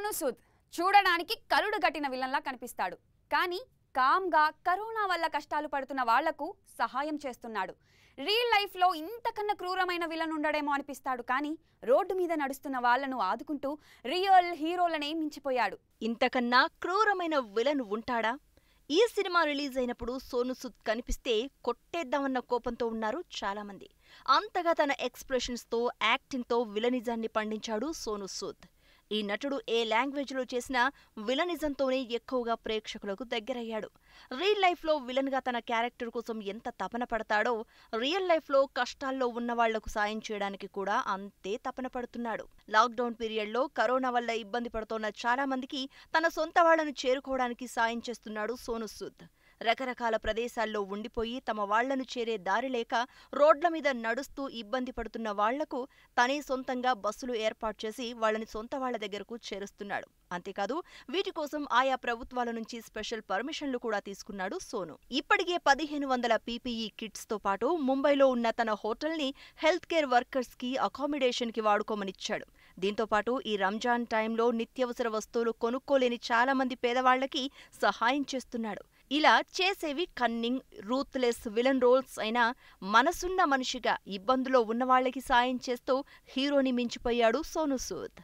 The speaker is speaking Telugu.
సోను సూద్ చూడడానికి కరుడు కట్టిన విలన్లా కనిపిస్తాడు కానీ కామ్గా కరోనా వల్ల కష్టాలు పడుతున్న వాళ్లకు సహాయం చేస్తున్నాడు రియల్ లైఫ్లో ఇంతకన్నా క్రూరమైన విలన్ ఉండడేమో అనిపిస్తాడు కానీ రోడ్డు మీద నడుస్తున్న వాళ్లను ఆదుకుంటూ రియల్ హీరోలనే మించిపోయాడు ఇంతకన్నా క్రూరమైన విలన్ ఉంటాడా ఈ సినిమా రిలీజ్ అయినప్పుడు సోను సుద్ కనిపిస్తే కొట్టేద్దామన్న కోపంతో ఉన్నారు చాలామంది అంతగా తన ఎక్స్ప్రెషన్స్తో యాక్టింగ్తో విలనిజాన్ని పండించాడు సోను సూద్ ఈ నటుడు ఏ లాంగ్వేజ్లో చేసినా విలనిజంతోనే ఎక్కువగా ప్రేక్షకులకు దగ్గరయ్యాడు రియల్ లైఫ్లో విలన్గా తన క్యారెక్టర్ కోసం ఎంత తపన పడతాడో రియల్ లైఫ్లో కష్టాల్లో ఉన్న వాళ్లకు సాయం చేయడానికి కూడా అంతే తపన పడుతున్నాడు లాక్డౌన్ పీరియడ్లో కరోనా వల్ల ఇబ్బంది పడుతోన్న చాలా మందికి తన సొంత వాళ్లను చేరుకోవడానికి సాయం చేస్తున్నాడు సోను సూద్ రకరకాల ప్రదేశాల్లో ఉండిపోయి తమ వాళ్లను చేరే దారి లేక రోడ్ల మీద నడుస్తూ ఇబ్బంది పడుతున్న వాళ్లకు తనే సొంతంగా బస్సులు ఏర్పాటు చేసి వాళ్ళని సొంత వాళ్ల దగ్గరకు చేరుస్తున్నాడు అంతేకాదు వీటి కోసం ఆయా ప్రభుత్వాల నుంచి స్పెషల్ పర్మిషన్లు కూడా తీసుకున్నాడు సోను ఇప్పటికే పదిహేను వందల పీపీఈ కిట్స్ తో పాటు ముంబైలో ఉన్న తన హోటల్ని హెల్త్ కేర్ వర్కర్స్ కి అకామిడేషన్ కి వాడుకోమనిచ్చాడు దీంతో పాటు ఈ రంజాన్ టైంలో నిత్యావసర వస్తువులు కొనుక్కోలేని చాలా మంది పేదవాళ్లకి సహాయం చేస్తున్నాడు ఇలా చేసేవి కన్నింగ్ రూత్లెస్ విలన్ రోల్స్ అయినా మనసున్న మనిషిగా ఇబ్బందులో ఉన్నవాళ్లకి సాయం చేస్తూ హీరోని మించిపోయాడు సోను సూద్